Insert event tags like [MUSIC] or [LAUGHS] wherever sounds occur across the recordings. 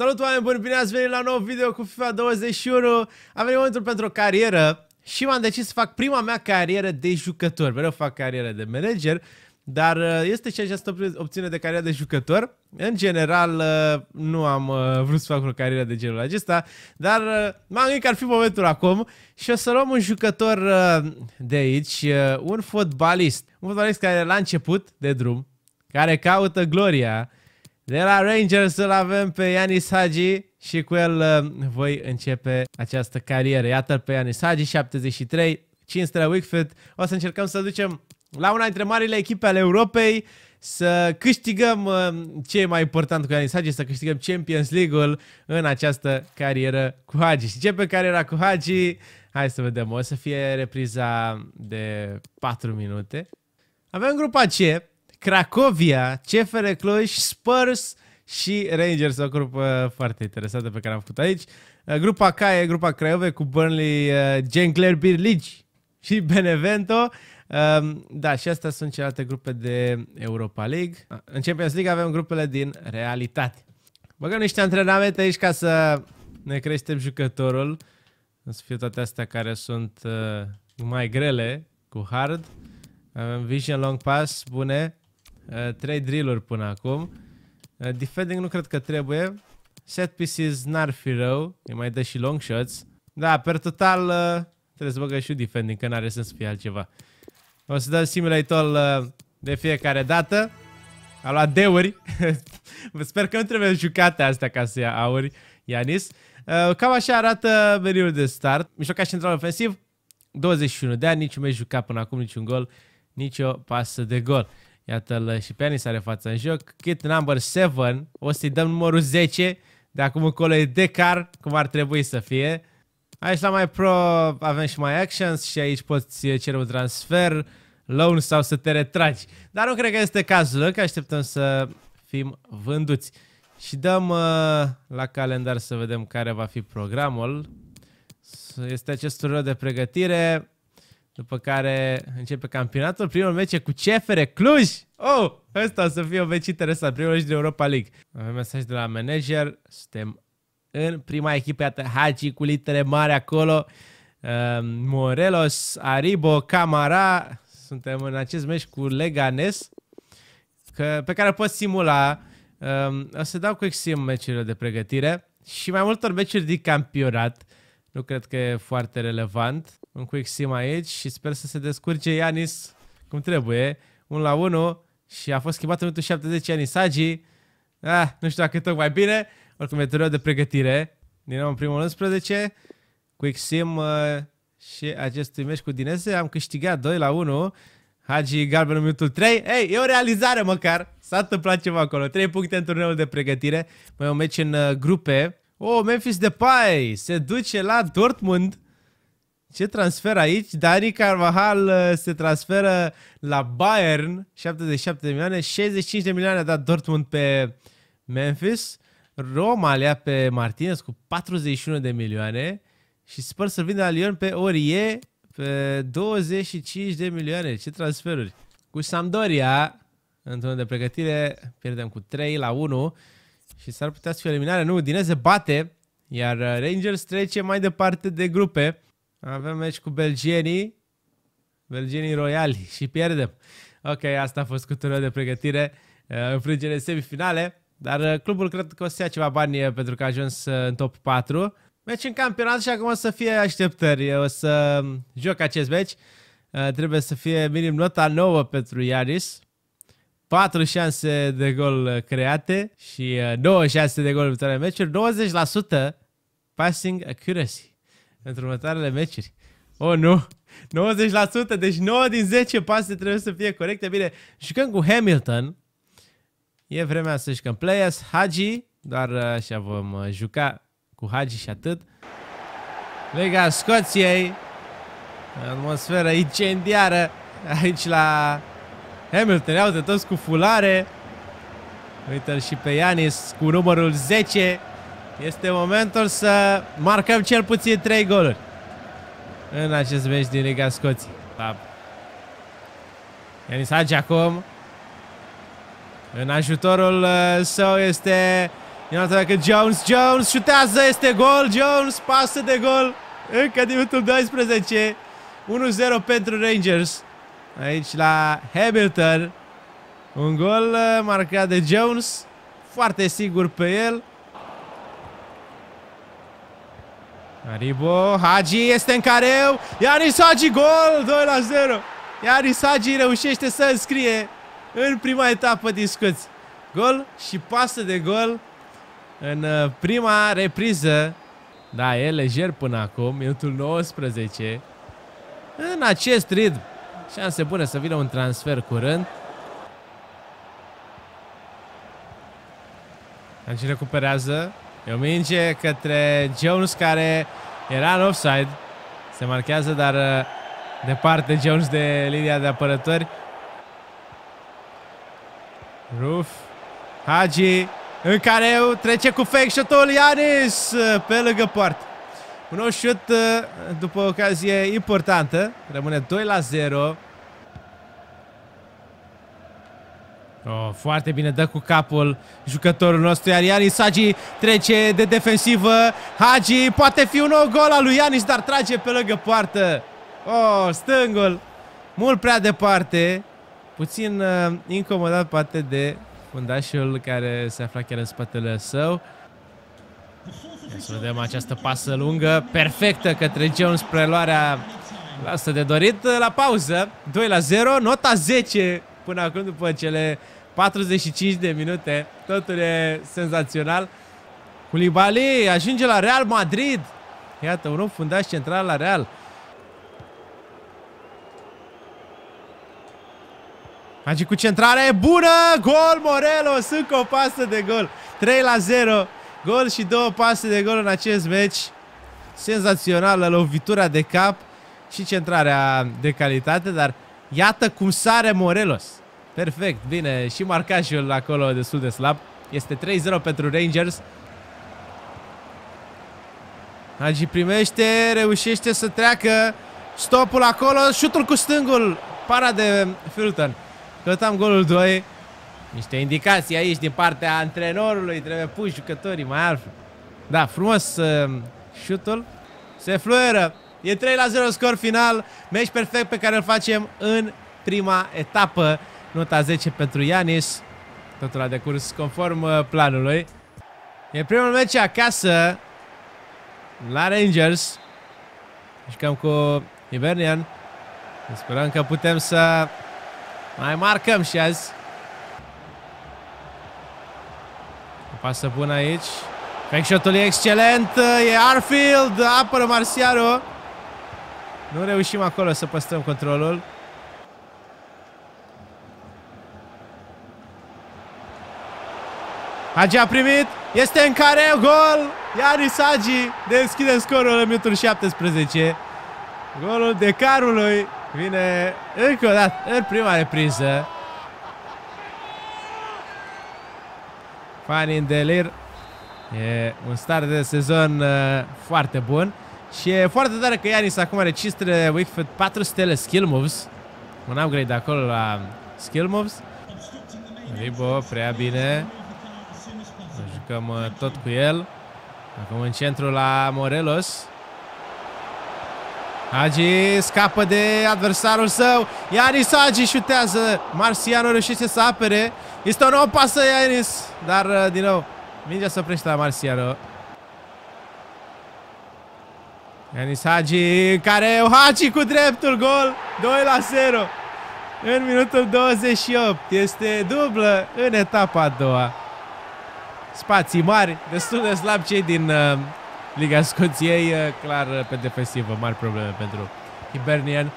Salut oameni buni, bine ați venit la nou video cu FIFA 21 A venit momentul pentru o carieră și m-am decis să fac prima mea carieră de jucător Mereu fac carieră de manager dar uh, este și această opțiune de carieră de jucător. În general, uh, nu am uh, vrut să fac o carieră de genul acesta, dar m-am gândit că ar fi momentul acum și o să luăm un jucător de aici, un fotbalist. Un fotbalist care la început de drum, care caută gloria, de la Rangers îl avem pe Yanis Hagi și cu el uh, voi începe această carieră. Iată-l pe Yanis Hagi, 73, 5 la Wickford. O să încercăm să ducem la una dintre marile echipe ale Europei să câștigăm uh, ce e mai important cu Yanis Hagi, să câștigăm Champions League-ul în această carieră cu Hagi. Și începe cariera cu Hagi. Hai să vedem, o să fie repriza de 4 minute. Avem grupa C, Cracovia, CFR Cluj, Spurs și Rangers, o grupă foarte interesantă pe care am făcut aici. Uh, grupa K e grupa Craiove cu Burnley, Gengler, Beer League și [LAUGHS] Benevento. Um, da, și astea sunt celelalte grupe de Europa League. Da. În Champions League avem grupele din realitate. Băgăm niște antrenamente aici ca să ne creștem jucătorul. să fie toate astea care sunt uh, mai grele cu hard. Avem vision long pass, bune. Eh, trei drill-uri până acum. Eh, defending nu cred că trebuie. Set pieces n-ar fi rău. Îi mai dă și long shots. Da, per total eh, trebuie să băgă și defending, că n-are sens să fie altceva. O să dăm simulator de fiecare dată. A luat deuri. [LAUGHS] Sper că nu trebuie jucate astea ca să ia auri, Ianis. Cam așa arată meniul de start. Mijlocaș central ofensiv, 21 de ani, niciun meci jucat până acum, niciun gol, nicio pasă de gol. Iată-l și Penis are fața în joc. Kit number 7, o să-i dăm numărul 10. De acum încolo e Decar, cum ar trebui să fie. Aici la mai pro avem și mai actions și aici poți cere un transfer, loan sau să te retragi. Dar nu cred că este cazul, că așteptăm să fim vânduți. Și dăm uh, la calendar să vedem care va fi programul. Este acest rol de pregătire. După care începe campionatul, primul meci e cu CFR Cluj. Oh, ăsta o să fie un meci interesant, primul meci de Europa League. Avem mesaj de la manager, suntem în prima echipă, iată Hagi cu litere mari acolo, uh, Morelos, Aribo, Camara, suntem în acest meci cu Leganes, că, pe care pot simula. Uh, o să dau cu exim meciurile de pregătire și mai multor meciuri din campionat. Nu cred că e foarte relevant un quick sim aici și sper să se descurce Ianis cum trebuie. Un la 1 și a fost schimbat în minutul 70 Ianis Agi. Ah, nu știu dacă tocmai bine. Oricum e de pregătire. Din nou în primul 11. Quick sim uh, și acestui meci cu Dinese am câștigat 2 la 1. Hagi galben în minutul 3. Ei, hey, e o realizare măcar. S-a întâmplat ceva acolo. 3 puncte în turneul de pregătire. Mai un meci în uh, grupe. Oh, Memphis Depay se duce la Dortmund. Ce transfer aici? Dani Carvajal uh, se transferă la Bayern, 77 de milioane, 65 de milioane a dat Dortmund pe Memphis, Roma le pe Martinez cu 41 de milioane și sper să vină la Lyon pe Orie pe 25 de milioane. Ce transferuri! Cu Sampdoria, într-un de pregătire, pierdem cu 3 la 1 și s-ar putea să fie eliminare. Nu, Dineze bate, iar uh, Rangers trece mai departe de grupe. Avem meci cu belgienii, belgienii royali și pierdem. Ok, asta a fost cu de pregătire, uh, înfrângere semifinale, dar uh, clubul cred că o să ia ceva bani uh, pentru că a ajuns în top 4. Meci în campionat și acum o să fie așteptări. Eu o să um, joc acest meci. Trebuie să fie minim nota 9 pentru Iaris. 4 șanse de gol create și 9 șanse de gol în meciuri, 20% passing accuracy pentru următoarele meciuri. Oh, nu! 90%, deci 9 din 10 pase trebuie să fie corecte. Bine, jucăm cu Hamilton. E vremea să jucăm players. Hagi, doar uh, așa vom uh, juca cu Hagi și atât. Lega Scoției. Atmosferă incendiară aici la Hamilton. Iau toți cu fulare. Uite-l și pe Ianis cu numărul 10. Este momentul să marcăm cel puțin 3 goluri în acest meci din Liga Scoții. Da. Ianis Hagi acum. În ajutorul uh, său este Iată dacă Jones, Jones șutează, este gol, Jones pasă de gol încă din 12. 1-0 pentru Rangers aici la Hamilton. Un gol uh, marcat de Jones, foarte sigur pe el. Aribo, Hagi este în careu. Ianis Hagi, gol! 2 la 0. Ianis Hagi reușește să înscrie în prima etapă discuți. Gol și pasă de gol în uh, prima repriză. Da, e lejer până acum, minutul 19. În acest ritm, șanse bune să vină un transfer curând. Hagi deci recuperează. E o minge către Jones care era în offside. Se marchează, dar uh, departe Jones de linia de apărători. Ruf. Hagi. În care trece cu fake shot-ul Ianis uh, pe lângă poartă. Un nou șut uh, după ocazie importantă. Rămâne 2 la 0. Oh, foarte bine, dă cu capul jucătorul nostru, iar Ianis Hagi trece de defensivă. Hagi poate fi un nou gol al lui Ianis, dar trage pe lângă poartă. Oh, stângul, mult prea departe. Puțin uh, incomodat poate de fundașul care se afla chiar în spatele său. Să vedem această pasă lungă, perfectă către Jones, preluarea lasă de dorit la pauză. 2 la 0, nota 10 până acum, după cele 45 de minute. Totul e senzațional. Culibali ajunge la Real Madrid. Iată, un om fundaș central la Real. Magic cu centrare bună! Gol Morelos! Încă o pasă de gol. 3 la 0. Gol și două pase de gol în acest meci. Senzațională lovitura de cap și centrarea de calitate, dar iată cum sare Morelos. Perfect, bine. Și marcajul acolo destul de slab. Este 3-0 pentru Rangers. Hagi primește, reușește să treacă. Stopul acolo, șutul cu stângul. Para de Fulton. Cătam golul 2. Niște indicații aici din partea antrenorului. Trebuie pus jucătorii mai altfel. Da, frumos uh, șutul. Se fluieră. E 3 la 0 scor final. Meci perfect pe care îl facem în prima etapă. Nota 10 pentru Ianis. Totul a decurs conform uh, planului. E primul meci acasă la Rangers. Jucăm cu Hibernian. Sperăm că putem să mai marcăm și azi. O pasă bună aici. Fake ul e excelent. Uh, e Arfield. Apără Marciaro. Nu reușim acolo să păstrăm controlul. Hagi a primit, este în care gol! iar Isagi deschide scorul în minutul 17. Golul de carului vine încă o dată în prima repriză. Fanin Delir e un start de sezon uh, foarte bun. Și e foarte tare că Ianis acum are 500 Wickford 4 stele skill moves. Un upgrade acolo la skill moves. Ribo, prea bine. Jucăm uh, tot cu el. Acum în centru la Morelos. Agi scapă de adversarul său. Ianis Agi șutează. Marciano reușește să apere. Este o nouă pasă Ianis. Dar uh, din nou, mingea se oprește la Marciano. Ianis Hagi care Hagi cu dreptul gol. 2 la 0. În minutul 28 este dublă în etapa a doua spații mari, destul de slab cei din uh, Liga Scoției, uh, clar uh, pe defensivă, mari probleme pentru Hibernian.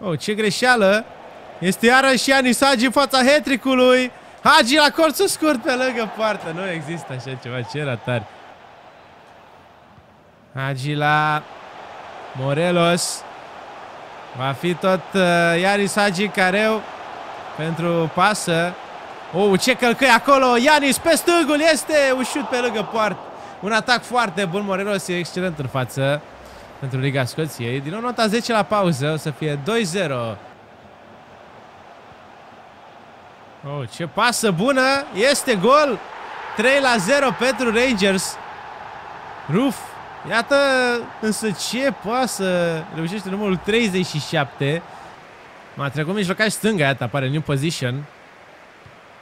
Oh, ce greșeală! Este iarăși Anis Hagi în fața hetricului. Hagi la colțul scurt pe lângă poartă. Nu există așa ceva, ce ratari. Hagi la Morelos. Va fi tot uh, Iaris Hagi careu pentru pasă. Oh, ce călcăi acolo! Ianis pe stângul este! ușut pe lângă poartă. Un atac foarte bun. Morelos e excelent în față pentru Liga Scoției. Din nou nota 10 la pauză. O să fie 2-0. Oh, ce pasă bună! Este gol! 3 0 pentru Rangers. Ruf! Iată însă ce pasă! Reușește numărul 37. M-a trecut mijlocaș stânga, iată, apare new position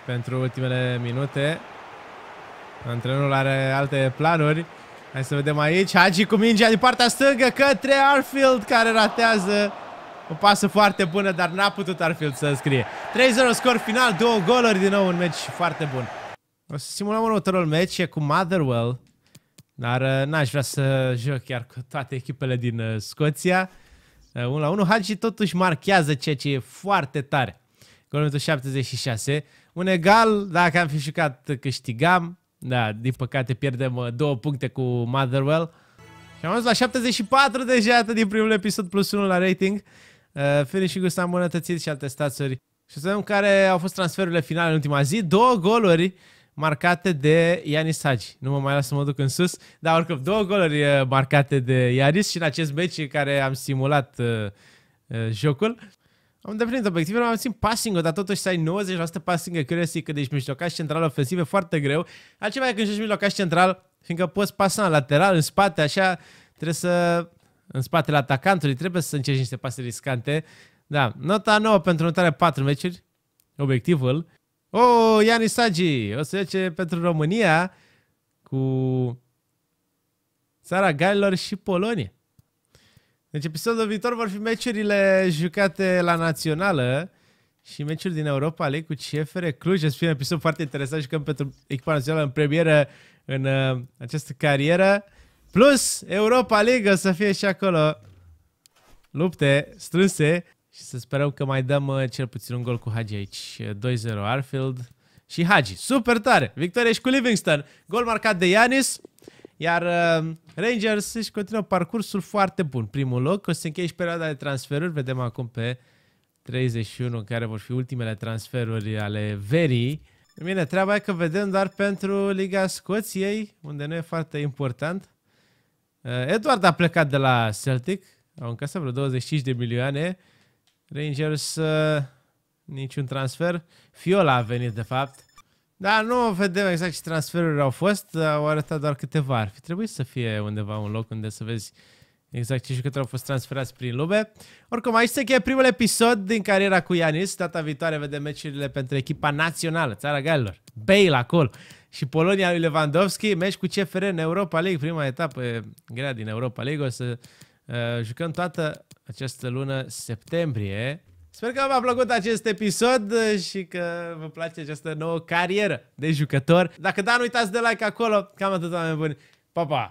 pentru ultimele minute. Antrenorul are alte planuri. Hai să vedem aici. Hagi cu mingea din partea stângă către Arfield care ratează o pasă foarte bună, dar n-a putut Arfield să scrie. 3-0 scor final, două goluri din nou, un meci foarte bun. O să simulăm următorul meci, e cu Motherwell. Dar uh, n-aș vrea să joc chiar cu toate echipele din uh, Scoția. 1 uh, 1, Hagi totuși marchează ceea ce e foarte tare. Golul 76. Un egal, dacă am fi jucat, câștigam. Da, din păcate pierdem uh, două puncte cu Motherwell. Și am ajuns la 74 deja, atât din primul episod, plus 1 la rating. Uh, finishing-ul s-a îmbunătățit și alte stațuri. Și să vedem care au fost transferurile finale în ultima zi. Două goluri marcate de Ianis Hagi. Nu mă mai las să mă duc în sus, dar oricum două goluri uh, marcate de Ianis și în acest meci care am simulat uh, uh, jocul. Am îndeplinit obiectivele, am simțit passing dar totuși să ai 90% passing accuracy, că deci mijlocaș central ofensiv e foarte greu. Altceva e când joci mijlocaș central, fiindcă poți pasa în lateral, în spate, așa, trebuie să... În spatele atacantului trebuie să încerci niște pase riscante. Da, nota 9 pentru notarea 4 meciuri, obiectivul. O, oh, Iani Sagi, o să iece pentru România cu țara Galilor și Polonia. Deci episodul viitor vor fi meciurile jucate la națională și meciuri din Europa League cu CFR Cluj. Este să fie un episod foarte interesant, și jucăm pentru echipa națională în premieră în uh, această carieră. Plus Europa League o să fie și acolo lupte strânse și să sperăm că mai dăm uh, cel puțin un gol cu Hagi aici. 2-0 uh, Arfield și Hagi. Super tare! Victorie și cu Livingston. Gol marcat de Ianis. Iar uh, Rangers își continuă parcursul foarte bun. Primul loc, o să încheie și perioada de transferuri. Vedem acum pe 31 care vor fi ultimele transferuri ale verii. Bine, treaba e că vedem doar pentru Liga Scoției, unde nu e foarte important. Uh, Eduard a plecat de la Celtic, au încasat vreo 25 de milioane. Rangers, uh, niciun transfer. Fiola a venit, de fapt. Da, nu vedem exact ce transferuri au fost, au arătat doar câteva. Ar fi trebuit să fie undeva un loc unde să vezi exact ce jucători au fost transferați prin lume. Oricum, aici se cheie primul episod din cariera cu Ianis. Data viitoare vedem meciurile pentru echipa națională, Țara Galilor. Bale acolo și Polonia lui Lewandowski. Meci cu CFR în Europa League, prima etapă grea din Europa League. O să uh, jucăm toată această lună septembrie. Sper că v-a plăcut acest episod și că vă place această nouă carieră de jucător. Dacă da, nu uitați de like acolo. Cam atât, oameni buni. Pa, pa!